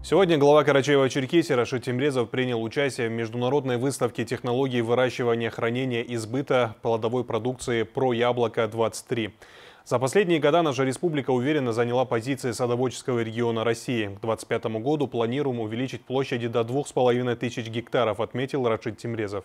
Сегодня глава Карачаева-Черкесии Рашид Тимрезов принял участие в международной выставке технологий выращивания, хранения и сбыта плодовой продукции «Про яблоко-23». За последние года наша республика уверенно заняла позиции садоводческого региона России. К 2025 году планируем увеличить площади до 2,5 тысяч гектаров, отметил Рашид Тимрезов.